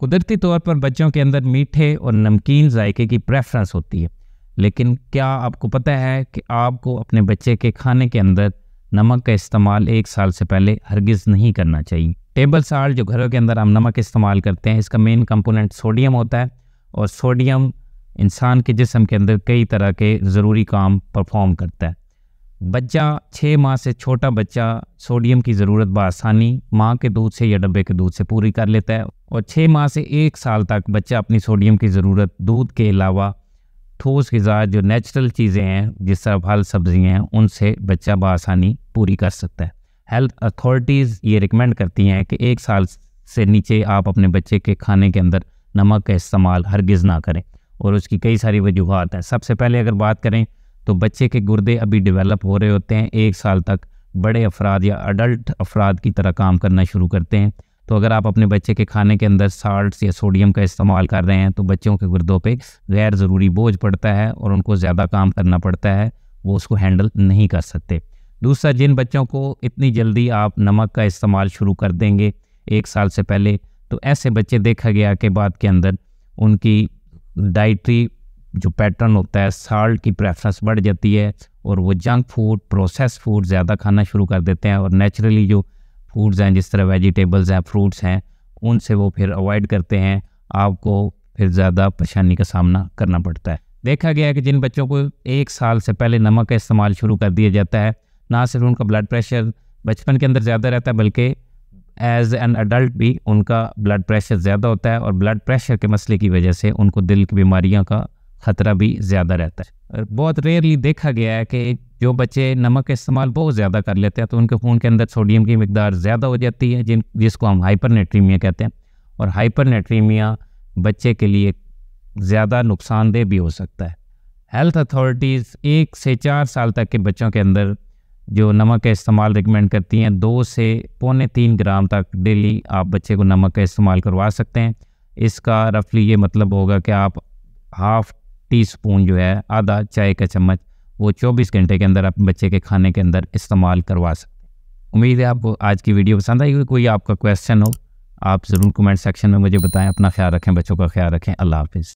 कुदरती तौर पर बच्चों के अंदर मीठे और नमकीन जायके की प्रेफरेंस होती है लेकिन क्या आपको पता है कि आपको अपने बच्चे के खाने के अंदर नमक का इस्तेमाल एक साल से पहले हरगिज़ नहीं करना चाहिए टेबल साल्ट जो घरों के अंदर हम नमक इस्तेमाल करते हैं इसका मेन कंपोनेंट सोडियम होता है और सोडियम इंसान के जिसम के अंदर कई तरह के ज़रूरी काम परफॉर्म करता है बच्चा छः माह से छोटा बच्चा सोडियम की ज़रूरत बसानी माँ के दूध से या डब्बे के दूध से पूरी कर लेता है और छः माह से एक साल तक बच्चा अपनी सोडियम की ज़रूरत दूध के अलावा ठोस गज़ा जो नेचुरल चीज़ें हैं जिस तरह फल सब्ज़ियाँ हैं उनसे बच्चा बसानी पूरी कर सकता है हेल्थ अथॉरिटीज़ ये रिकमेंड करती हैं कि एक साल से नीचे आप अपने बच्चे के खाने के अंदर नमक का इस्तेमाल हरगिज़ ना करें और उसकी कई सारी वजूहत हैं सबसे पहले अगर बात करें तो बच्चे के गुर्दे अभी डेवलप हो रहे होते हैं एक साल तक बड़े अफराद या अडल्ट अफराद की तरह काम करना शुरू करते हैं तो अगर आप अपने बच्चे के खाने के अंदर साल्ट या सोडियम का इस्तेमाल कर रहे हैं तो बच्चों के गुर्दों पे गैर ज़रूरी बोझ पड़ता है और उनको ज़्यादा काम करना पड़ता है वो उसको हैंडल नहीं कर सकते दूसरा जिन बच्चों को इतनी जल्दी आप नमक का इस्तेमाल शुरू कर देंगे एक साल से पहले तो ऐसे बच्चे देखा गया कि बाद के अंदर उनकी डाइट्री जो पैटर्न होता है साल्ट की प्रेफरेंस बढ़ जाती है और वो जंक फूड प्रोसेस फूड ज़्यादा खाना शुरू कर देते हैं और नेचुरली जो फूड्स हैं जिस तरह वेजिटेबल्स हैं फ्रूट्स हैं उनसे वो फिर अवॉइड करते हैं आपको फिर ज़्यादा परेशानी का सामना करना पड़ता है देखा गया है कि जिन बच्चों को एक साल से पहले नमक का इस्तेमाल शुरू कर दिया जाता है ना सिर्फ उनका ब्लड प्रेशर बचपन के अंदर ज़्यादा रहता है बल्कि एज एन अडल्ट भी उनका ब्लड प्रेशर ज़्यादा होता है और ब्लड प्रेशर के मसले की वजह से उनको दिल की बीमारियों का ख़तरा भी ज़्यादा रहता है और बहुत रेयरली देखा गया है कि जो बच्चे नमक का इस्तेमाल बहुत ज़्यादा कर लेते हैं तो उनके खून के अंदर सोडियम की मकदार ज़्यादा हो जाती है जिन जिसको हम हाइपरनेट्रीमिया कहते हैं और हाइपरनेट्रीमिया बच्चे के लिए ज़्यादा नुकसानदेह भी हो सकता है हेल्थ अथॉरिटीज़ एक से चार साल तक के बच्चों के अंदर जो नमक का इस्तेमाल रिकमेंड करती हैं दो से पौने तीन ग्राम तक डेली आप बच्चे को नमक का इस्तेमाल करवा सकते हैं इसका रफली ये मतलब होगा कि आप हाफ़ टीस्पून जो है आधा चाय का चम्मच वो 24 घंटे के अंदर आप बच्चे के खाने के अंदर इस्तेमाल करवा सकते हैं उम्मीद है आपको आज की वीडियो पसंद आई कोई आपका क्वेश्चन हो आप ज़रूर कमेंट सेक्शन में मुझे बताएं अपना ख्याल रखें बच्चों का ख्याल रखें अल्लाह हाफिज़